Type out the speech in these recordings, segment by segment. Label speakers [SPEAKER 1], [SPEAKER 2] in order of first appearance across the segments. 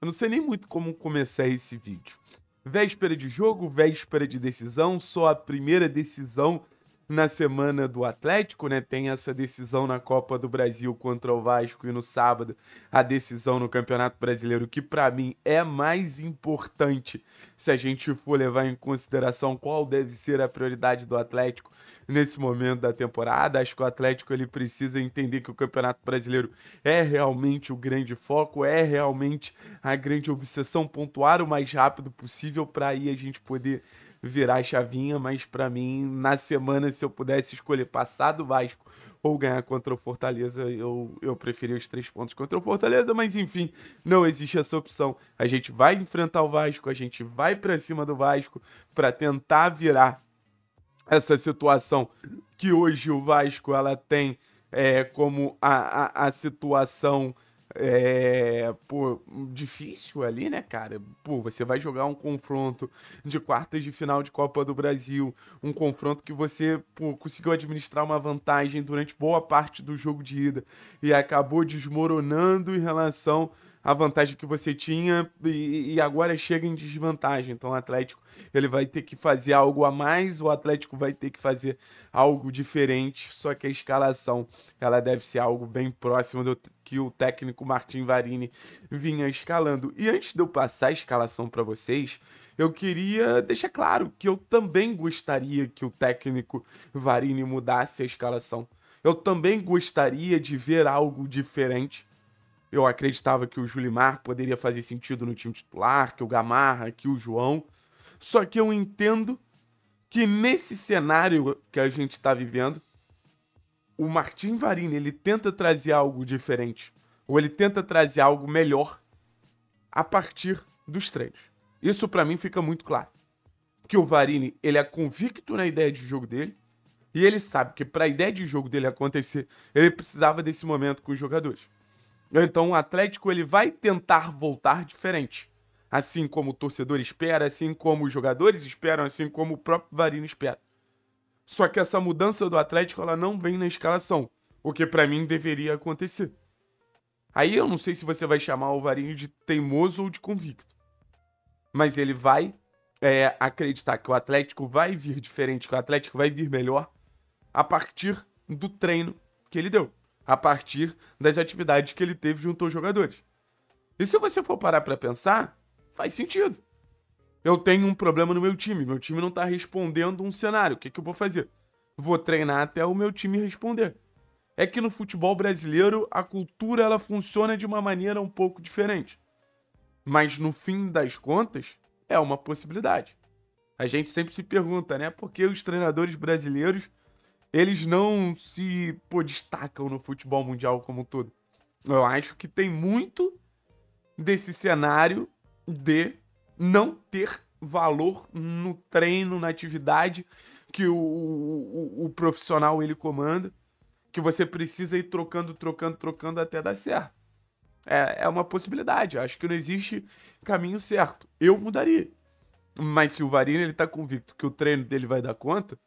[SPEAKER 1] Eu não sei nem muito como começar esse vídeo. Véspera de jogo, véspera de decisão, só a primeira decisão na semana do Atlético, né? Tem essa decisão na Copa do Brasil contra o Vasco e no sábado a decisão no Campeonato Brasileiro, que para mim é mais importante se a gente for levar em consideração qual deve ser a prioridade do Atlético nesse momento da temporada. Acho que o Atlético ele precisa entender que o Campeonato Brasileiro é realmente o grande foco, é realmente a grande obsessão pontuar o mais rápido possível para aí a gente poder virar a chavinha, mas para mim, na semana, se eu pudesse escolher passar do Vasco ou ganhar contra o Fortaleza, eu, eu preferia os três pontos contra o Fortaleza, mas enfim, não existe essa opção. A gente vai enfrentar o Vasco, a gente vai para cima do Vasco para tentar virar essa situação que hoje o Vasco ela tem é, como a, a, a situação é, pô, difícil ali, né, cara? Pô, você vai jogar um confronto de quartas de final de Copa do Brasil, um confronto que você pô, conseguiu administrar uma vantagem durante boa parte do jogo de ida e acabou desmoronando em relação a vantagem que você tinha e, e, agora chega em desvantagem. Então o Atlético ele vai ter que fazer algo a mais, o Atlético vai ter que fazer algo diferente, só que a escalação ela deve ser algo bem próximo do que o técnico Martin Varini vinha escalando. E antes de eu passar a escalação para vocês, eu queria deixar claro que eu também gostaria que o técnico Varini mudasse a escalação. Eu também gostaria de ver algo diferente eu acreditava que o Julimar poderia fazer sentido no time titular, que o Gamarra, que o João. Só que eu entendo que nesse cenário que a gente está vivendo, o Martim Varini ele tenta trazer algo diferente, ou ele tenta trazer algo melhor a partir dos treinos. Isso para mim fica muito claro. Que o Varini ele é convicto na ideia de jogo dele, e ele sabe que para a ideia de jogo dele acontecer, ele precisava desse momento com os jogadores. Então o Atlético ele vai tentar voltar diferente. Assim como o torcedor espera, assim como os jogadores esperam, assim como o próprio Varino espera. Só que essa mudança do Atlético ela não vem na escalação, o que para mim deveria acontecer. Aí eu não sei se você vai chamar o Varini de teimoso ou de convicto. Mas ele vai é, acreditar que o Atlético vai vir diferente, que o Atlético vai vir melhor a partir do treino que ele deu a partir das atividades que ele teve junto aos jogadores. E se você for parar para pensar, faz sentido. Eu tenho um problema no meu time, meu time não está respondendo um cenário, o que, que eu vou fazer? Vou treinar até o meu time responder. É que no futebol brasileiro a cultura ela funciona de uma maneira um pouco diferente. Mas no fim das contas, é uma possibilidade. A gente sempre se pergunta, né? Por que os treinadores brasileiros eles não se pô, destacam no futebol mundial como um todo. Eu acho que tem muito desse cenário de não ter valor no treino, na atividade que o, o, o profissional ele comanda, que você precisa ir trocando, trocando, trocando até dar certo. É, é uma possibilidade. Eu acho que não existe caminho certo. Eu mudaria. Mas se o Varine ele tá convicto que o treino dele vai dar conta,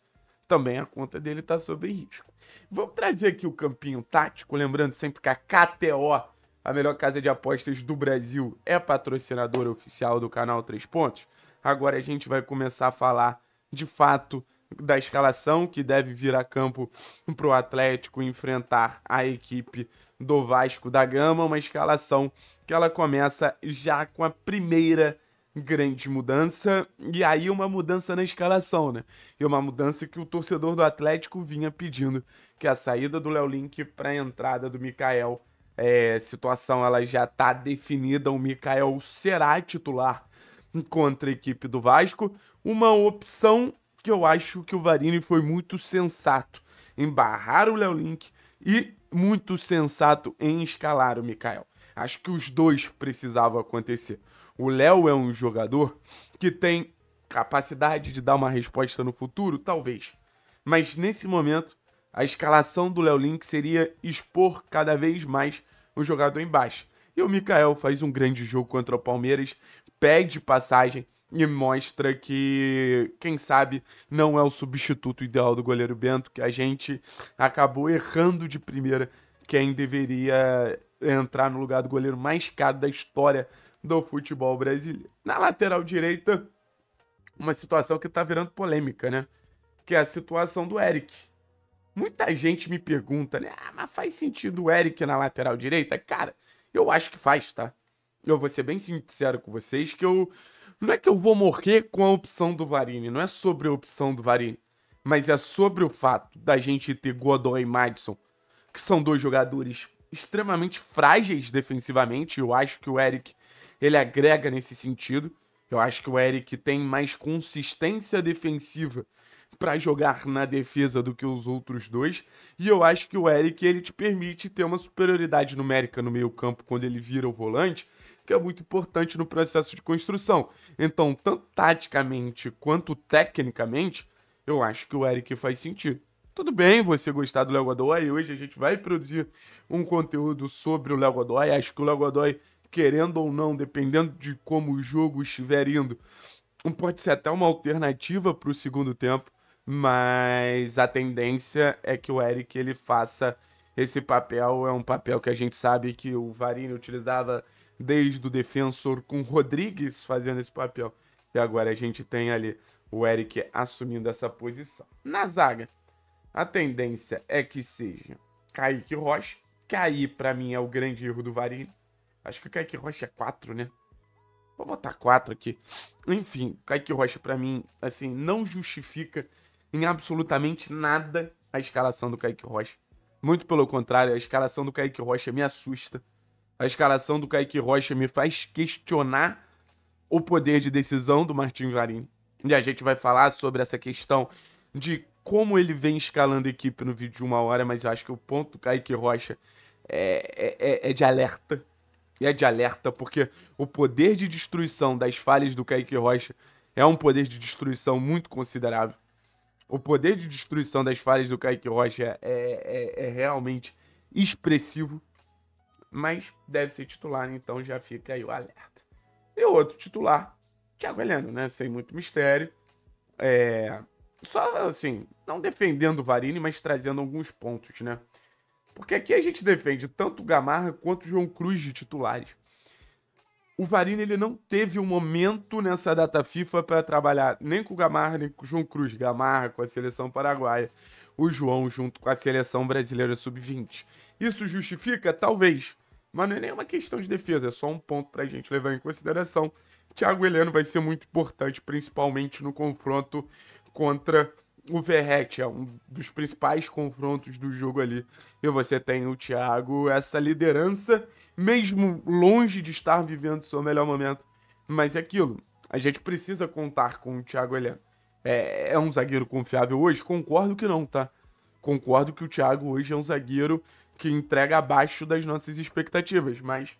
[SPEAKER 1] também a conta dele está sob risco. Vamos trazer aqui o campinho tático, lembrando sempre que a KTO, a melhor casa de apostas do Brasil, é patrocinadora oficial do canal Três Pontos. Agora a gente vai começar a falar de fato da escalação que deve vir a campo para o Atlético enfrentar a equipe do Vasco da Gama, uma escalação que ela começa já com a primeira grande mudança e aí uma mudança na escalação, né? E uma mudança que o torcedor do Atlético vinha pedindo, que a saída do Léo Link para a entrada do Mikael, é, situação ela já tá definida, o Mikael será titular contra a equipe do Vasco, uma opção que eu acho que o Varini foi muito sensato em barrar o Léo Link e muito sensato em escalar o Mikael. Acho que os dois precisavam acontecer. O Léo é um jogador que tem capacidade de dar uma resposta no futuro? Talvez. Mas nesse momento, a escalação do Léo Link seria expor cada vez mais o jogador embaixo. E o Mikael faz um grande jogo contra o Palmeiras, pede passagem e mostra que, quem sabe, não é o substituto ideal do goleiro Bento, que a gente acabou errando de primeira quem deveria entrar no lugar do goleiro mais caro da história do futebol brasileiro. Na lateral direita, uma situação que tá virando polêmica, né? Que é a situação do Eric. Muita gente me pergunta, né? Ah, mas faz sentido o Eric na lateral direita? Cara, eu acho que faz, tá? Eu vou ser bem sincero com vocês que eu. Não é que eu vou morrer com a opção do Varini, não é sobre a opção do Varini, mas é sobre o fato da gente ter Godoy e Madison, que são dois jogadores extremamente frágeis defensivamente. Eu acho que o Eric ele agrega nesse sentido. Eu acho que o Eric tem mais consistência defensiva para jogar na defesa do que os outros dois. E eu acho que o Eric ele te permite ter uma superioridade numérica no meio-campo quando ele vira o volante, que é muito importante no processo de construção. Então, tanto taticamente quanto tecnicamente, eu acho que o Eric faz sentido. Tudo bem você gostar do Léo Godoy, hoje a gente vai produzir um conteúdo sobre o Léo Godoy. Acho que o Léo Godoy querendo ou não, dependendo de como o jogo estiver indo, pode ser até uma alternativa para o segundo tempo, mas a tendência é que o Eric ele faça esse papel, é um papel que a gente sabe que o Varini utilizava desde o defensor com o Rodrigues fazendo esse papel. E agora a gente tem ali o Eric assumindo essa posição. Na zaga, a tendência é que seja Kaique Rocha. Cair, para mim, é o grande erro do Varini. Acho que o Kaique Rocha é 4, né? Vou botar 4 aqui. Enfim, Kaique Rocha, para mim, assim, não justifica em absolutamente nada a escalação do Kaique Rocha. Muito pelo contrário, a escalação do Kaique Rocha me assusta. A escalação do Kaique Rocha me faz questionar o poder de decisão do Martin Varini. E a gente vai falar sobre essa questão de como ele vem escalando a equipe no vídeo de uma hora, mas eu acho que o ponto do Kaique Rocha é, é, é, é de alerta e é de alerta, porque o poder de destruição das falhas do Kaique Rocha é um poder de destruição muito considerável. O poder de destruição das falhas do Kaique Rocha é, é, é realmente expressivo, mas deve ser titular, então já fica aí o alerta. E outro titular, Thiago Heleno, né? Sem muito mistério. É... Só assim, não defendendo o Varini, mas trazendo alguns pontos, né? Porque aqui a gente defende tanto o Gamarra quanto o João Cruz de titulares. O Varini ele não teve um momento nessa data FIFA para trabalhar nem com o Gamarra, nem com o João Cruz. Gamarra com a seleção paraguaia, o João junto com a seleção brasileira sub-20. Isso justifica? Talvez. Mas não é nenhuma questão de defesa, é só um ponto para a gente levar em consideração. Thiago Heleno vai ser muito importante, principalmente no confronto contra o Verrete é um dos principais confrontos do jogo ali. E você tem o Thiago, essa liderança, mesmo longe de estar vivendo seu melhor momento. Mas é aquilo, a gente precisa contar com o Thiago Heleno. É, é um zagueiro confiável hoje? Concordo que não, tá? Concordo que o Thiago hoje é um zagueiro que entrega abaixo das nossas expectativas, mas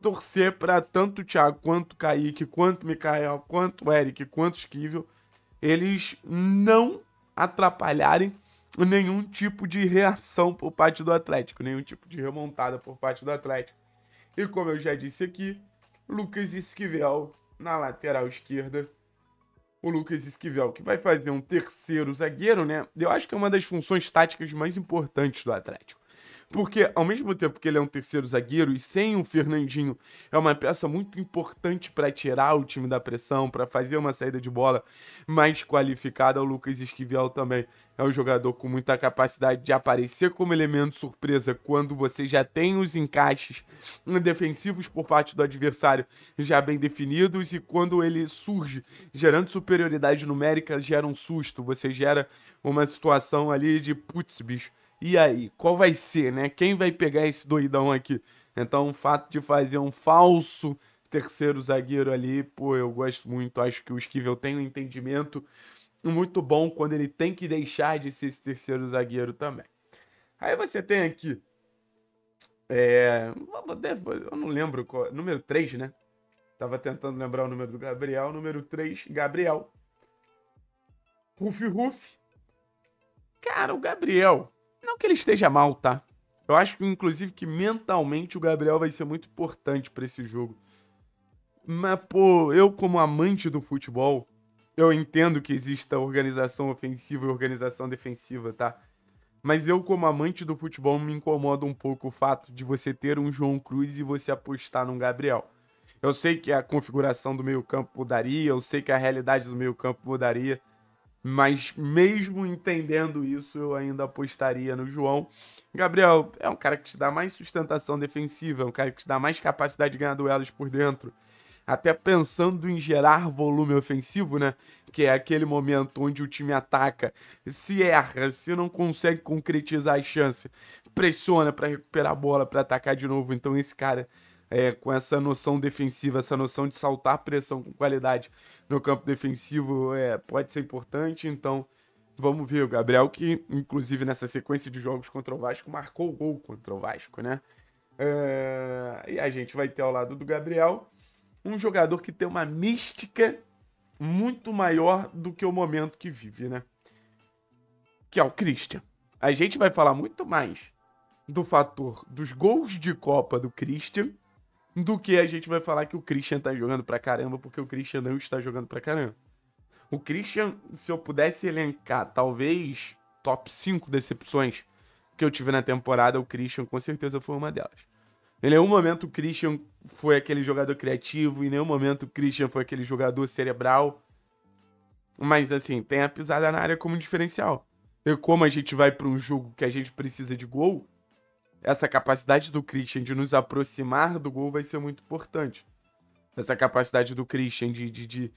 [SPEAKER 1] torcer para tanto o Thiago quanto o Kaique, quanto o Mikael, quanto o Eric, quanto o Esquivel, eles não atrapalharem nenhum tipo de reação por parte do Atlético, nenhum tipo de remontada por parte do Atlético. E como eu já disse aqui, Lucas Esquivel na lateral esquerda. O Lucas Esquivel, que vai fazer um terceiro zagueiro, né? Eu acho que é uma das funções táticas mais importantes do Atlético. Porque, ao mesmo tempo que ele é um terceiro zagueiro e sem o Fernandinho, é uma peça muito importante para tirar o time da pressão, para fazer uma saída de bola mais qualificada. O Lucas Esquivel também é um jogador com muita capacidade de aparecer como elemento surpresa quando você já tem os encaixes defensivos por parte do adversário já bem definidos e quando ele surge gerando superioridade numérica, gera um susto, você gera uma situação ali de putz, bicho e aí, qual vai ser, né? Quem vai pegar esse doidão aqui? Então, o fato de fazer um falso terceiro zagueiro ali, pô, eu gosto muito. Acho que o Esquivel tem um entendimento muito bom quando ele tem que deixar de ser esse terceiro zagueiro também. Aí você tem aqui. É, eu não lembro qual. Número 3, né? Tava tentando lembrar o número do Gabriel. Número 3, Gabriel. Ruf Ruf. Cara, o Gabriel não que ele esteja mal, tá? Eu acho, inclusive, que mentalmente o Gabriel vai ser muito importante para esse jogo. Mas, pô, eu, como amante do futebol, eu entendo que exista organização ofensiva e organização defensiva, tá? Mas eu, como amante do futebol, me incomoda um pouco o fato de você ter um João Cruz e você apostar num Gabriel. Eu sei que a configuração do meio-campo mudaria, eu sei que a realidade do meio-campo mudaria, mas mesmo entendendo isso, eu ainda apostaria no João. Gabriel é um cara que te dá mais sustentação defensiva, é um cara que te dá mais capacidade de ganhar duelos por dentro. Até pensando em gerar volume ofensivo, né? Que é aquele momento onde o time ataca, se erra, se não consegue concretizar a chance, pressiona para recuperar a bola, para atacar de novo. Então esse cara é, com essa noção defensiva, essa noção de saltar pressão com qualidade no campo defensivo é, pode ser importante. Então, vamos ver. O Gabriel, que inclusive nessa sequência de jogos contra o Vasco, marcou o gol contra o Vasco, né? É... E a gente vai ter ao lado do Gabriel um jogador que tem uma mística muito maior do que o momento que vive, né? Que é o Christian. A gente vai falar muito mais do fator dos gols de Copa do Christian do que a gente vai falar que o Christian tá jogando pra caramba, porque o Christian não está jogando pra caramba. O Christian, se eu pudesse elencar, talvez top 5 decepções que eu tive na temporada, o Christian com certeza foi uma delas. Em nenhum momento o Christian foi aquele jogador criativo, em nenhum momento o Christian foi aquele jogador cerebral. Mas assim, tem a pisada na área como diferencial. E como a gente vai para um jogo que a gente precisa de gol, essa capacidade do Christian de nos aproximar do gol vai ser muito importante. Essa capacidade do Christian de, de, de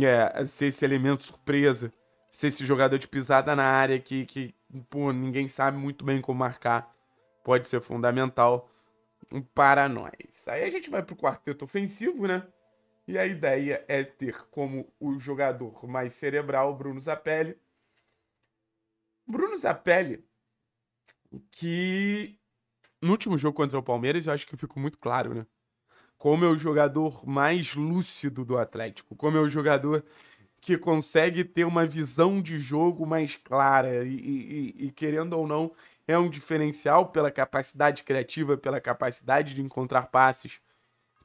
[SPEAKER 1] é, ser esse elemento surpresa, ser esse jogador de pisada na área que, que pô, ninguém sabe muito bem como marcar, pode ser fundamental para nós. Aí a gente vai para o quarteto ofensivo, né? E a ideia é ter como o jogador mais cerebral Bruno Zapelli. Bruno Zapelli, que no último jogo contra o Palmeiras, eu acho que ficou muito claro, né? Como é o jogador mais lúcido do Atlético, como é o jogador que consegue ter uma visão de jogo mais clara e, e, e querendo ou não, é um diferencial pela capacidade criativa, pela capacidade de encontrar passes,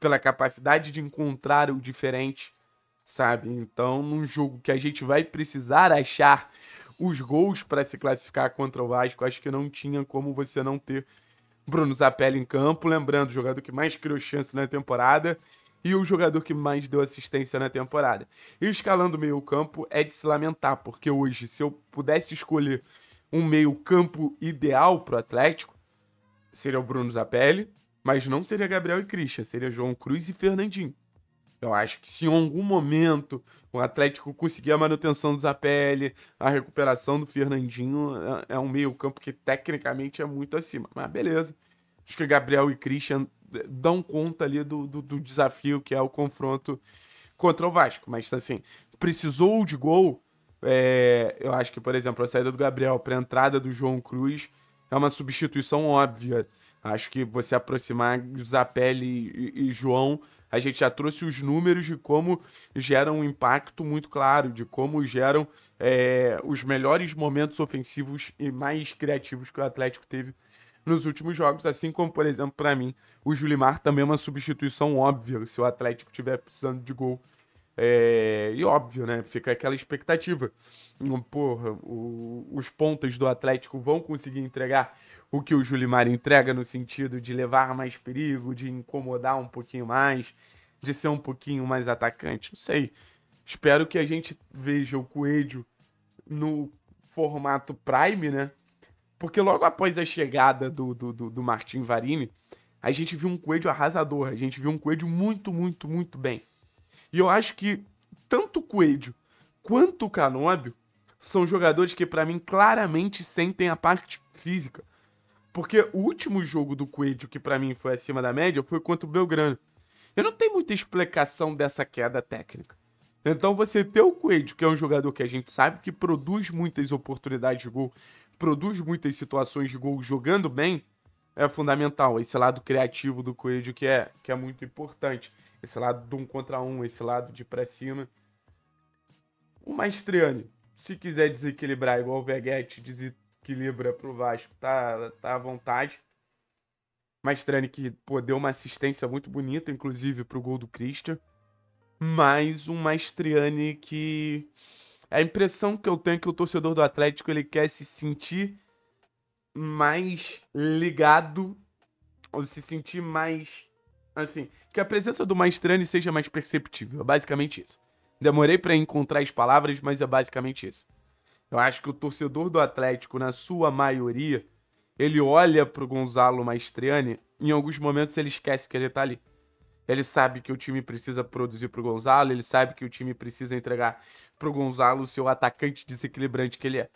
[SPEAKER 1] pela capacidade de encontrar o diferente, sabe? Então, num jogo que a gente vai precisar achar os gols para se classificar contra o Vasco, acho que não tinha como você não ter Bruno Zapelli em campo, lembrando, o jogador que mais criou chance na temporada e o jogador que mais deu assistência na temporada. E escalando o meio-campo é de se lamentar, porque hoje, se eu pudesse escolher um meio-campo ideal para o Atlético, seria o Bruno Zapelli, mas não seria Gabriel e Christian, seria João Cruz e Fernandinho. Eu acho que se em algum momento o Atlético conseguir a manutenção do Zapelli, a recuperação do Fernandinho, é, é, um meio-campo que tecnicamente é muito acima. Mas beleza. Acho que Gabriel e Christian dão conta ali do, do, do desafio que é o confronto contra o Vasco. Mas assim, precisou de gol. É, eu acho que, por exemplo, a saída do Gabriel para a entrada do João Cruz é uma substituição óbvia. Acho que você aproximar Zapelli e, e João a gente já trouxe os números de como geram um impacto muito claro, de como geram é, os melhores momentos ofensivos e mais criativos que o Atlético teve nos últimos jogos, assim como, por exemplo, para mim, o Julimar também é uma substituição óbvia se o Atlético estiver precisando de gol é, e óbvio, né? Fica aquela expectativa. Hum, porra, o, os pontas do Atlético vão conseguir entregar o que o Julimar entrega no sentido de levar mais perigo, de incomodar um pouquinho mais, de ser um pouquinho mais atacante. Não sei. Espero que a gente veja o Coelho no formato Prime, né? Porque logo após a chegada do, do, do, do Martin Varini, a gente viu um Coelho arrasador, a gente viu um Coelho muito, muito, muito bem. E eu acho que tanto o Coelho quanto o Canóbio são jogadores que, para mim, claramente sentem a parte física. Porque o último jogo do Coelho, que para mim foi acima da média, foi contra o Belgrano. Eu não tenho muita explicação dessa queda técnica. Então você ter o Coelho, que é um jogador que a gente sabe que produz muitas oportunidades de gol, produz muitas situações de gol jogando bem, é fundamental. Esse lado criativo do Coelho que é, que é muito importante esse lado de um contra um, esse lado de pra cima. O Maestriani, se quiser desequilibrar igual o Veguete desequilibra pro Vasco, tá, tá à vontade. Maestriani que pô, deu uma assistência muito bonita, inclusive, pro gol do Christian. Mas um Maestriani que. A impressão que eu tenho é que o torcedor do Atlético ele quer se sentir mais ligado, ou se sentir mais Assim, que a presença do Maestrani seja mais perceptível. É basicamente isso. Demorei para encontrar as palavras, mas é basicamente isso. Eu acho que o torcedor do Atlético, na sua maioria, ele olha pro Gonzalo Maestriani, em alguns momentos ele esquece que ele tá ali. Ele sabe que o time precisa produzir pro Gonzalo, ele sabe que o time precisa entregar pro Gonzalo o seu atacante desequilibrante que ele é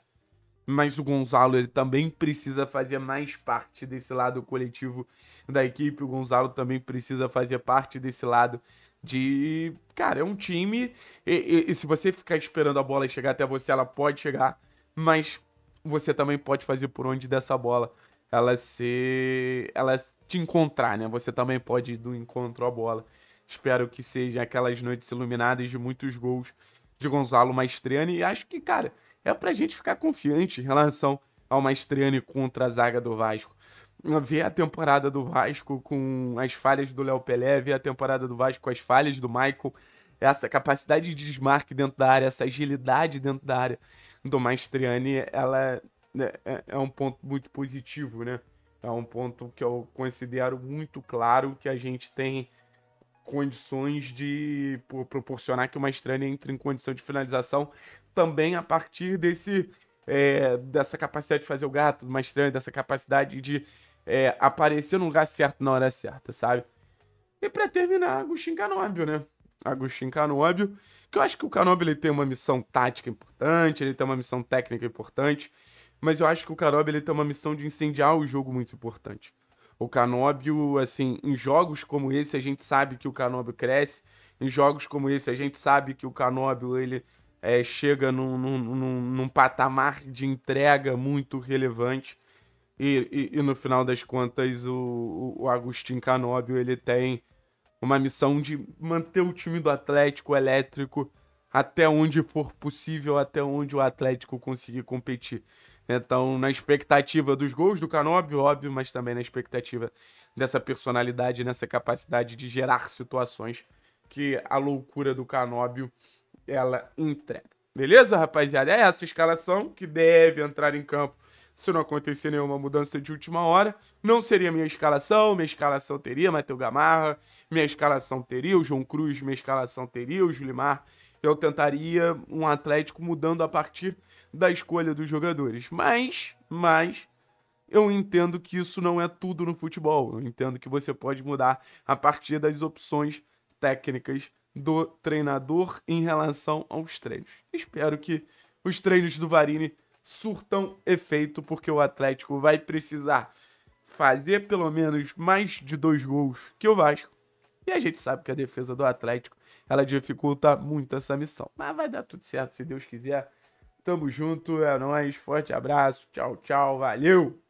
[SPEAKER 1] mas o Gonzalo ele também precisa fazer mais parte desse lado coletivo da equipe. O Gonzalo também precisa fazer parte desse lado de. Cara, é um time. E, e, e se você ficar esperando a bola chegar até você, ela pode chegar, mas você também pode fazer por onde dessa bola ela se. ela te encontrar, né? Você também pode ir do encontro à bola. Espero que sejam aquelas noites iluminadas de muitos gols de Gonzalo Maestriani. E acho que, cara, é para a gente ficar confiante em relação ao Maestriani contra a zaga do Vasco. Ver a temporada do Vasco com as falhas do Léo Pelé, ver a temporada do Vasco com as falhas do Michael, essa capacidade de desmarque dentro da área, essa agilidade dentro da área do Maestriani, ela é, é, é um ponto muito positivo, né? É um ponto que eu considero muito claro que a gente tem condições de proporcionar que uma estranha entre em condição de finalização também a partir desse é, dessa capacidade de fazer o gato, uma estrela dessa capacidade de é, aparecer no lugar certo na hora certa, sabe? E para terminar, Agostinho Canóbio, né? Agostinho Canóbio, que eu acho que o Canóbio ele tem uma missão tática importante, ele tem uma missão técnica importante, mas eu acho que o Canóbio ele tem uma missão de incendiar o jogo muito importante. O Canóbio, assim, em jogos como esse, a gente sabe que o Canóbio cresce. Em jogos como esse, a gente sabe que o Canóbio, ele é, chega num, num, num, num, patamar de entrega muito relevante. E, e, e no final das contas, o, o Agostinho Canóbio, ele tem uma missão de manter o time do Atlético elétrico até onde for possível, até onde o Atlético conseguir competir. Então, na expectativa dos gols do Canóbio, óbvio, mas também na expectativa dessa personalidade, nessa capacidade de gerar situações que a loucura do Canóbio ela entrega. Beleza, rapaziada? É essa escalação que deve entrar em campo se não acontecer nenhuma mudança de última hora. Não seria minha escalação, minha escalação teria Matheus Gamarra, minha escalação teria o João Cruz, minha escalação teria o Julimar, eu tentaria um Atlético mudando a partir da escolha dos jogadores. Mas, mas, eu entendo que isso não é tudo no futebol. Eu entendo que você pode mudar a partir das opções técnicas do treinador em relação aos treinos. Espero que os treinos do Varini surtam efeito, porque o Atlético vai precisar fazer pelo menos mais de dois gols que o Vasco. E a gente sabe que a defesa do Atlético ela dificulta muito essa missão. Mas vai dar tudo certo se Deus quiser. Tamo junto, é nóis, forte abraço, tchau, tchau, valeu!